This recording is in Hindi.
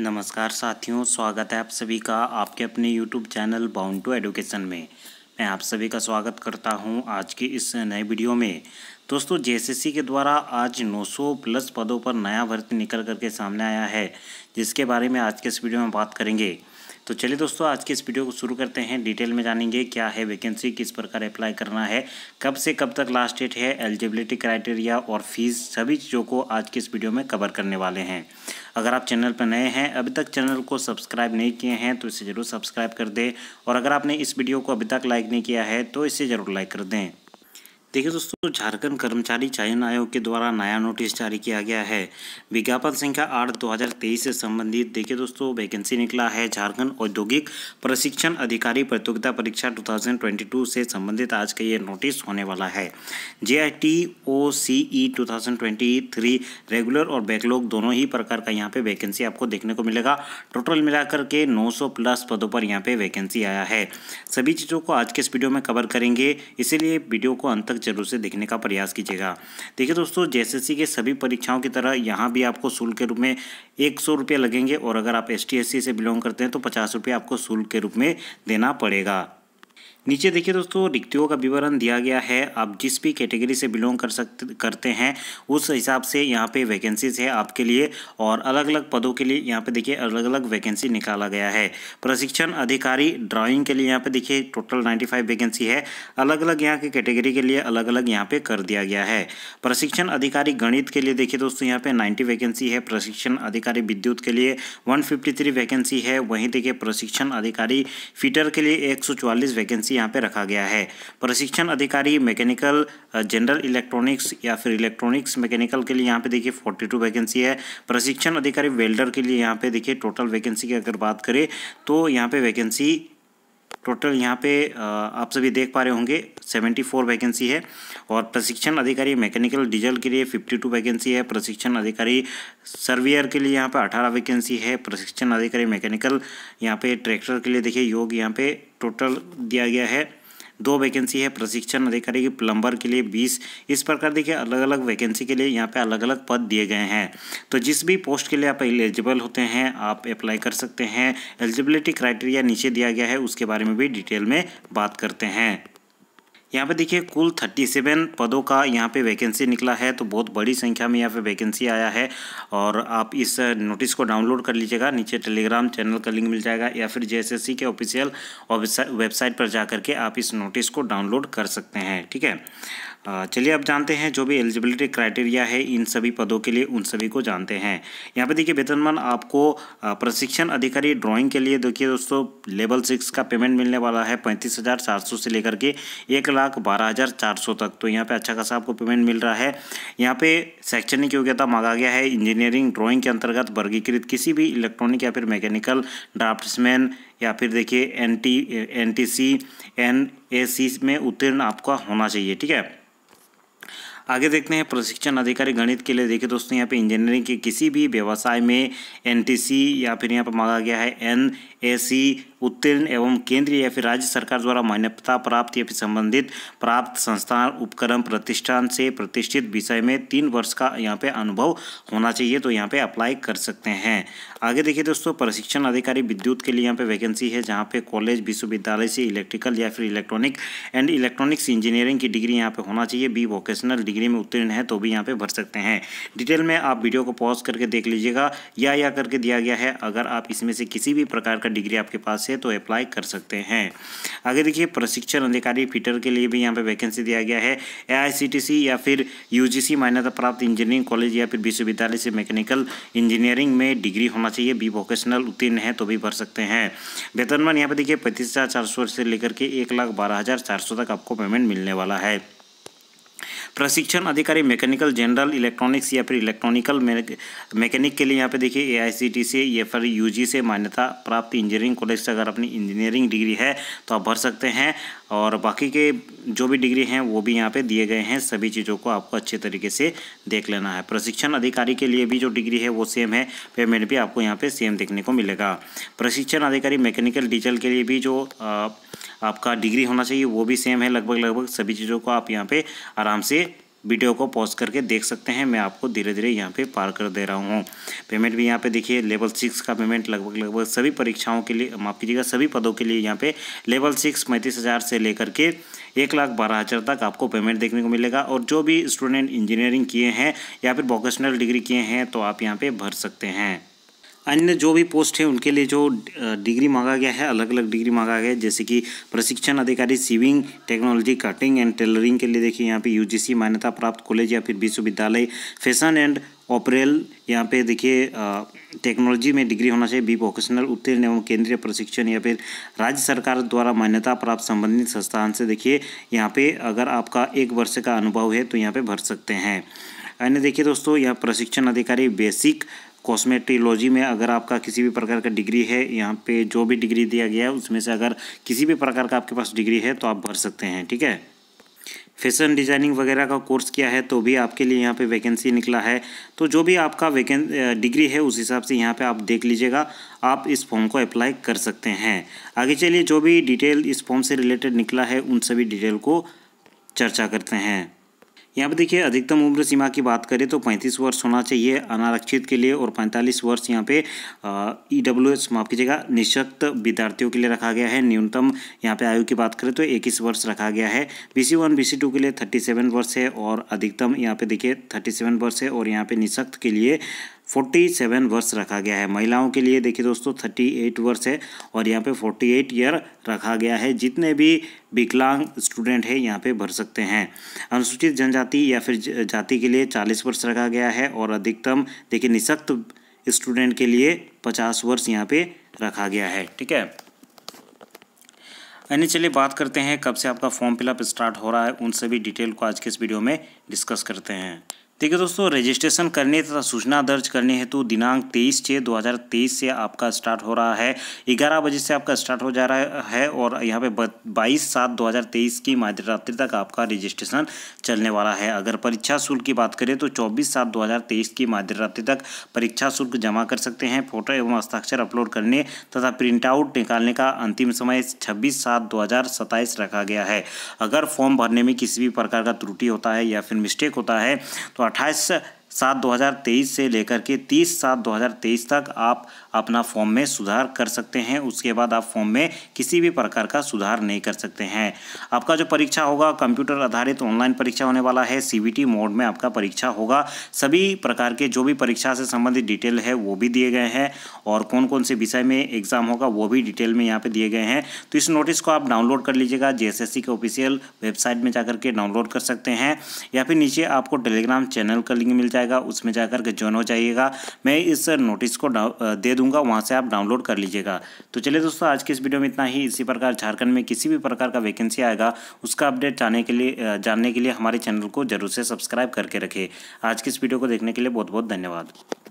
नमस्कार साथियों स्वागत है आप सभी का आपके अपने YouTube channel bound to education में मैं आप सभी का स्वागत करता हूं आज की इस नए वीडियो में दोस्तों जेएसएससी के द्वारा आज 900 प्लस पदों पर नया भर्ती निकल करके सामने आया है जिसके बारे में आज के इस वीडियो में बात करेंगे तो चलिए दोस्तों आज के इस वीडियो को शुरू करते हैं डिटेल में जानेंगे क्या है वैकेंसी किस प्रकार अप्लाई करना है कब से कब तक लास्ट डेट है एलिजिबिलिटी क्राइटेरिया और फीस सभी चीज़ों को आज के इस वीडियो में कवर करने वाले हैं अगर आप चैनल पर नए हैं अभी तक चैनल को सब्सक्राइब नहीं किए हैं तो इसे ज़रूर सब्सक्राइब कर दें और अगर आपने इस वीडियो को अभी तक लाइक नहीं किया है तो इसे ज़रूर लाइक कर दें देखिए दोस्तों झारखंड कर्मचारी चयन आयोग के द्वारा नया नोटिस जारी किया गया है विज्ञापन संख्या आठ दो हज़ार तेईस से संबंधित देखिए दोस्तों वैकेंसी निकला है झारखंड औद्योगिक प्रशिक्षण अधिकारी प्रतियोगिता परीक्षा 2022 से संबंधित आज का ये नोटिस होने वाला है J I T O C E two regular और बैकलॉग दोनों ही प्रकार का यहाँ पे वैकेंसी आपको देखने को मिलेगा टोटल मिलाकर के सौ प्लस पदों पर यहाँ पे वैकेंसी आया है सभी चीज़ों को आज के इस वीडियो में कवर करेंगे इसीलिए वीडियो को अंत तक स्ट्रक्चर से देखने का प्रयास कीजिएगा देखिए दोस्तों जे के सभी परीक्षाओं की तरह यहाँ भी आपको शुल्क के रूप में एक सौ लगेंगे और अगर आप एस से बिलोंग करते हैं तो पचास आपको शुल्क के रूप में देना पड़ेगा नीचे देखिए दोस्तों रिक्तियों का विवरण दिया गया है आप जिस भी कैटेगरी से बिलोंग कर सकते करते हैं उस हिसाब से यहाँ पे वैकेंसीज है आपके लिए और अलग अलग पदों के लिए यहाँ पे देखिए अलग अलग वैकेंसी निकाला गया है प्रशिक्षण अधिकारी ड्राइंग के लिए यहाँ पे देखिए टोटल नाइन्टी फाइव वैकेंसी है अलग अलग यहाँ के कैटेगरी के लिए अलग अलग यहाँ पे कर दिया गया है प्रशिक्षण अधिकारी गणित के लिए देखिए दोस्तों यहाँ पे नाइन्टी वैकेंसी है प्रशिक्षण अधिकारी विद्युत के लिए वन वैकेंसी है वहीं देखिए प्रशिक्षण अधिकारी फिटर के लिए एक वैकेंसी वैकेंसी यहाँ पे रखा गया है प्रशिक्षण अधिकारी मैकेनिकल जनरल इलेक्ट्रॉनिक्स या फिर इलेक्ट्रॉनिक्स मैकेनिकल के लिए यहाँ पे देखिए फोर्टी टू वैकेंसी है प्रशिक्षण अधिकारी वेल्डर के लिए यहाँ पे देखिए टोटल वैकेंसी की अगर बात करें तो यहाँ पे वैकेंसी टोटल यहाँ पे आप सभी देख पा रहे होंगे सेवेंटी फोर वैकेंसी है और प्रशिक्षण अधिकारी मैकेनिकल डीजल के लिए फिफ्टी टू वैकेंसी है प्रशिक्षण अधिकारी सर्वियर के लिए यहाँ पे अठारह वैकेंसी है प्रशिक्षण अधिकारी मैकेनिकल यहाँ पे ट्रैक्टर के लिए देखिए योग यहाँ पे टोटल दिया गया है दो वैकेंसी है प्रशिक्षण अधिकारी की प्लम्बर के लिए बीस इस प्रकार देखिए अलग अलग वैकेंसी के लिए यहाँ पे अलग अलग पद दिए गए हैं तो जिस भी पोस्ट के लिए आप एलिजिबल होते हैं आप अप्लाई कर सकते हैं एलिजिबिलिटी क्राइटेरिया नीचे दिया गया है उसके बारे में भी डिटेल में बात करते हैं यहाँ पे देखिए कुल 37 पदों का यहाँ पे वैकेंसी निकला है तो बहुत बड़ी संख्या में यहाँ पे वैकेंसी आया है और आप इस नोटिस को डाउनलोड कर लीजिएगा नीचे टेलीग्राम चैनल का लिंक मिल जाएगा या फिर जेएसएससी के ऑफिशियल वेबसाइट पर जा करके आप इस नोटिस को डाउनलोड कर सकते हैं ठीक है चलिए अब जानते हैं जो भी एलिजिबिलिटी क्राइटेरिया है इन सभी पदों के लिए उन सभी को जानते हैं यहाँ पे देखिए वेतनमान आपको प्रशिक्षण अधिकारी ड्राइंग के लिए देखिए दोस्तों लेवल सिक्स का पेमेंट मिलने वाला है पैंतीस हज़ार चार सौ से लेकर के एक लाख बारह हज़ार चार सौ तक तो यहाँ पे अच्छा खासा आपको पेमेंट मिल रहा है यहाँ पर शैक्षणिक योग्यता मांगा गया है इंजीनियरिंग ड्रॉइंग के अंतर्गत वर्गीकृत किसी भी इलेक्ट्रॉनिक या फिर मैकेनिकल ड्राफ्ट्समैन या फिर देखिए N T N T C N A C में उत्तीर्ण आपका होना चाहिए ठीक है आगे देखते हैं प्रशिक्षण अधिकारी गणित के लिए देखिए दोस्तों यहाँ पे इंजीनियरिंग के किसी भी व्यवसाय में एनटीसी या फिर यहाँ पर मांगा गया है एन ए सी उत्तीर्ण एवं केंद्रीय या फिर राज्य सरकार द्वारा मान्यता प्राप्त या फिर संबंधित प्राप्त संस्थान उपक्रम प्रतिष्ठान से प्रतिष्ठित विषय में तीन वर्ष का यहाँ पे अनुभव होना चाहिए तो यहाँ पे अप्लाई कर सकते हैं आगे देखिए दोस्तों प्रशिक्षण अधिकारी विद्युत के लिए यहाँ पे वैकेंसी है जहाँ पे कॉलेज विश्वविद्यालय से इलेक्ट्रिकल या फिर इलेक्ट्रॉनिक एंड इलेक्ट्रॉनिक्स इंजीनियरिंग की डिग्री यहाँ पे होना चाहिए बी वोकेशनल डिग्री में उत्तीर्ण है तो भी यहाँ पे भर सकते हैं डिटेल में आप वीडियो को पॉज करके देख लीजिएगा या या करके दिया गया है अगर आप इसमें से किसी भी प्रकार का डिग्री आपके पास है से तो अप्लाई कर सकते हैं आगे देखिए प्रशिक्षण अधिकारी फिटर के लिए भी यहाँ पे वैकेंसी दिया गया है एआईसीटीसी या फिर यूजीसी मान्यता प्राप्त इंजीनियरिंग कॉलेज या फिर विश्वविद्यालय से मैकेनिकल इंजीनियरिंग में डिग्री होना चाहिए बी वोकेशनल उत्तीर्ण है तो भी भर सकते हैं वेतनमान यहाँ पर देखिए पैंतीस से लेकर के एक लाख तक आपको पेमेंट मिलने वाला है प्रशिक्षण अधिकारी मैकेनिकल जनरल इलेक्ट्रॉनिक्स या फिर इलेक्ट्रॉनिकल मैकेनिक के लिए यहाँ पे देखिए ए से या फिर यू से मान्यता प्राप्त इंजीनियरिंग कॉलेज से अगर अपनी इंजीनियरिंग डिग्री है तो आप भर सकते हैं और बाकी के जो भी डिग्री हैं वो भी यहाँ पे दिए गए हैं सभी चीज़ों को आपको अच्छे तरीके से देख लेना है प्रशिक्षण अधिकारी के लिए भी जो डिग्री है वो सेम है पेमेंट भी आपको यहाँ पे सेम देखने को मिलेगा प्रशिक्षण अधिकारी मैकेनिकल डीजल के लिए भी जो आ, आपका डिग्री होना चाहिए वो भी सेम है लगभग लगभग सभी चीज़ों को आप यहाँ पे आराम से वीडियो को पॉज करके देख सकते हैं मैं आपको धीरे धीरे यहाँ पे पार कर दे रहा हूँ पेमेंट भी यहाँ पे देखिए लेवल सिक्स का पेमेंट लगभग लगभग सभी परीक्षाओं के लिए माफ़ कीजिएगा सभी पदों के लिए यहाँ पे लेवल सिक्स पैंतीस हज़ार से लेकर के एक लाख बारह हज़ार तक आपको पेमेंट देखने को मिलेगा और जो भी स्टूडेंट इंजीनियरिंग किए हैं या फिर वोकेशनल डिग्री किए हैं तो आप यहाँ पर भर सकते हैं अन्य जो भी पोस्ट है उनके लिए जो डिग्री मांगा गया है अलग अलग डिग्री मांगा गया है जैसे कि प्रशिक्षण अधिकारी sewing technology cutting and tailoring के लिए देखिए यहाँ पे यूजीसी मान्यता प्राप्त कॉलेज या फिर विश्वविद्यालय फैशन एंड ऑपरेल यहाँ पे देखिए टेक्नोलॉजी में डिग्री होना चाहिए बी वोकेशनल उत्तीर्ण एवं केंद्रीय प्रशिक्षण या फिर राज्य सरकार द्वारा मान्यता प्राप्त संबंधित संस्थान से देखिए यहाँ पर अगर आपका एक वर्ष का अनुभव है तो यहाँ पर भर सकते हैं यानी देखिए दोस्तों यहाँ प्रशिक्षण अधिकारी बेसिक कॉस्मेटोलॉजी में अगर आपका किसी भी प्रकार का डिग्री है यहाँ पे जो भी डिग्री दिया गया है उसमें से अगर किसी भी प्रकार का आपके पास डिग्री है तो आप भर सकते हैं ठीक है फैशन डिजाइनिंग वगैरह का कोर्स किया है तो भी आपके लिए यहाँ पे वैकेंसी निकला है तो जो भी आपका वैके डिग्री है उस हिसाब से यहाँ पे आप देख लीजिएगा आप इस फॉर्म को अप्लाई कर सकते हैं आगे चलिए जो भी डिटेल इस फॉर्म से रिलेटेड निकला है उन सभी डिटेल को चर्चा करते हैं यहाँ पर देखिए अधिकतम उम्र सीमा की बात करें तो 35 वर्ष होना चाहिए अनारक्षित के लिए और 45 वर्ष यहाँ पे ई डब्ल्यू एस माफ कीजिएगा निशक्त विद्यार्थियों के लिए रखा गया है न्यूनतम यहाँ पे आयु की बात करें तो 21 वर्ष रखा गया है B C one B C two के लिए 37 वर्ष है और अधिकतम यहाँ पे देखिए 37 वर्ष है और यहाँ पर निःशक्त के लिए फोर्टी सेवन वर्ष रखा गया है महिलाओं के लिए देखिए दोस्तों थर्टी एट वर्ष है और यहाँ पे फोर्टी एट ईयर रखा गया है जितने भी विकलांग स्टूडेंट है यहाँ पे भर सकते हैं अनुसूचित जनजाति या फिर जाति के लिए चालीस वर्ष रखा गया है और अधिकतम देखिए निशक्त स्टूडेंट के लिए पचास वर्ष यहाँ पे रखा गया है ठीक है यानी चलिए बात करते हैं कब से आपका फॉर्म फिलअप स्टार्ट हो रहा है उन सभी डिटेल को आज के इस वीडियो में डिस्कस करते हैं देखिए दोस्तों रजिस्ट्रेशन करने तथा सूचना दर्ज करने हेतु तो दिनांक 23 छः 2023 से आपका स्टार्ट हो रहा है ग्यारह बजे से आपका स्टार्ट हो जा रहा है और यहाँ पे 22 सात 2023 की मध्यरात्रि तक आपका रजिस्ट्रेशन चलने वाला है अगर परीक्षा शुल्क की बात करें तो 24 सात 2023 की मध्यरात्रि तक परीक्षा शुल्क जमा कर सकते हैं फोटो एवं हस्ताक्षर अपलोड करने तथा प्रिंटआउट निकालने का अंतिम समय छब्बीस सात दो रखा गया है अगर फॉर्म भरने में किसी भी प्रकार का त्रुटि होता है या फिर मिस्टेक होता है तो 八十八。सात 2023 से लेकर के 30 सात 2023 तक आप अपना फॉर्म में सुधार कर सकते हैं उसके बाद आप फॉर्म में किसी भी प्रकार का सुधार नहीं कर सकते हैं आपका जो परीक्षा होगा कंप्यूटर आधारित ऑनलाइन परीक्षा होने वाला है सीबीटी मोड में आपका परीक्षा होगा सभी प्रकार के जो भी परीक्षा से संबंधित डिटेल है वो भी दिए गए हैं और कौन कौन से विषय में एग्जाम होगा वो भी डिटेल में यहाँ पर दिए गए हैं तो इस नोटिस को आप डाउनलोड कर लीजिएगा जे के ऑफिशियल वेबसाइट में जाकर के डाउनलोड कर सकते हैं या फिर नीचे आपको टेलीग्राम चैनल का लिंक मिल जाएगा आएगा उसमें जा के ज्वाइन हो जाइएगा मैं इस नोटिस को दे दूंगा वहाँ से आप डाउनलोड कर लीजिएगा तो चलिए दोस्तों आज के इस वीडियो में इतना ही इसी प्रकार झारखंड में किसी भी प्रकार का वैकेंसी आएगा उसका अपडेट जाने के लिए जानने के लिए हमारे चैनल को जरूर से सब्सक्राइब करके रखें आज की इस वीडियो को देखने के लिए बहुत बहुत धन्यवाद